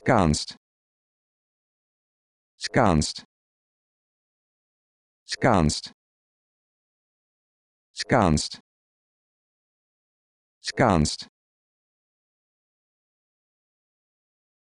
skanst skanst skanst skanst skanst